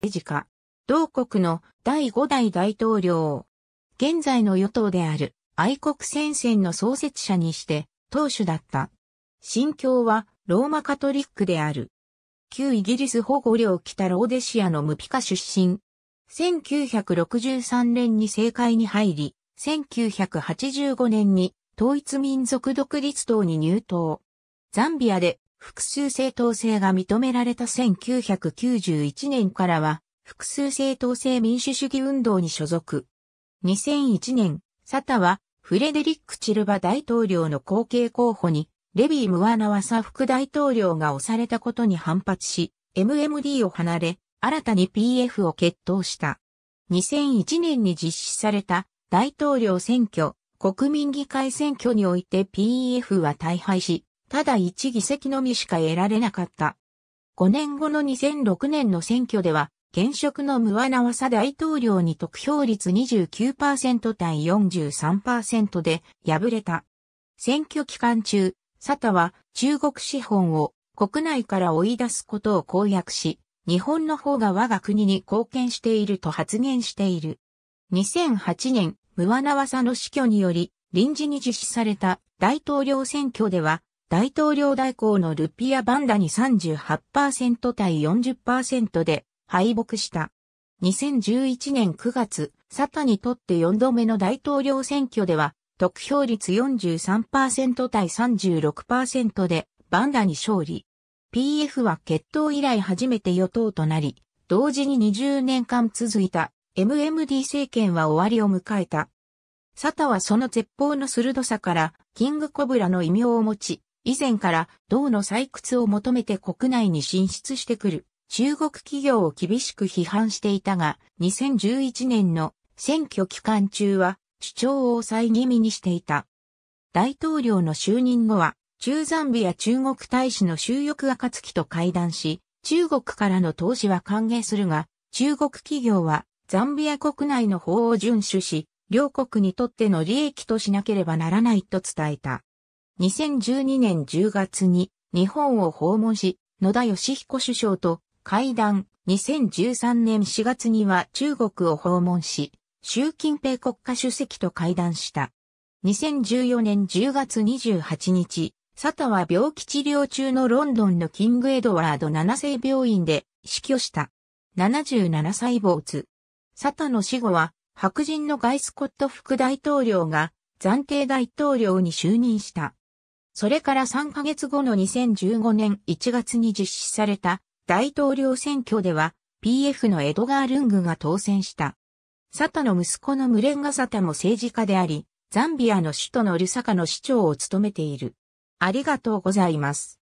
エジカ。同国の第五代大統領、現在の与党である愛国戦線の創設者にして党首だった。心教はローマカトリックである。旧イギリス保護領北ローデシアのムピカ出身。1963年に政界に入り、1985年に統一民族独立党に入党。ザンビアで複数正当性が認められた1991年からは、複数正当性民主主義運動に所属。2001年、サタは、フレデリック・チルバ大統領の後継候補に、レビー・ムワナワサ副大統領が押されたことに反発し、MMD を離れ、新たに PF を決闘した。2001年に実施された大統領選挙、国民議会選挙において PEF は大敗し、ただ1議席のみしか得られなかった。5年後の2006年の選挙では、現職のムワナワサ大統領に得票率29%対43%で敗れた。選挙期間中、サタは中国資本を国内から追い出すことを公約し、日本の方が我が国に貢献していると発言している。2008年、ムワナワサの死去により臨時に実施された大統領選挙では大統領代行のルピア・バンダに38%対40%で敗北した。2011年9月、サタにとって4度目の大統領選挙では、得票率43%対36%でバンダに勝利。PF は決闘以来初めて与党となり、同時に20年間続いた MMD 政権は終わりを迎えた。サタはその絶望の鋭さから、キングコブラの異名を持ち、以前から銅の採掘を求めて国内に進出してくる中国企業を厳しく批判していたが、2011年の選挙期間中は主張を抑え気味にしていた。大統領の就任後は、中ザンビア中国大使の収翼暁と会談し、中国からの投資は歓迎するが、中国企業はザンビア国内の法を遵守し、両国にとっての利益としなければならないと伝えた。2012年10月に日本を訪問し、野田義彦首相と会談、2013年4月には中国を訪問し、習近平国家主席と会談した。2014年10月28日、佐田は病気治療中のロンドンのキングエドワード7世病院で死去した。77歳主。佐田の死後は白人のガイスコット副大統領が暫定大統領に就任した。それから3ヶ月後の2015年1月に実施された大統領選挙では PF のエドガー・ルングが当選した。サタの息子のムレンガサタも政治家であり、ザンビアの首都のルサカの市長を務めている。ありがとうございます。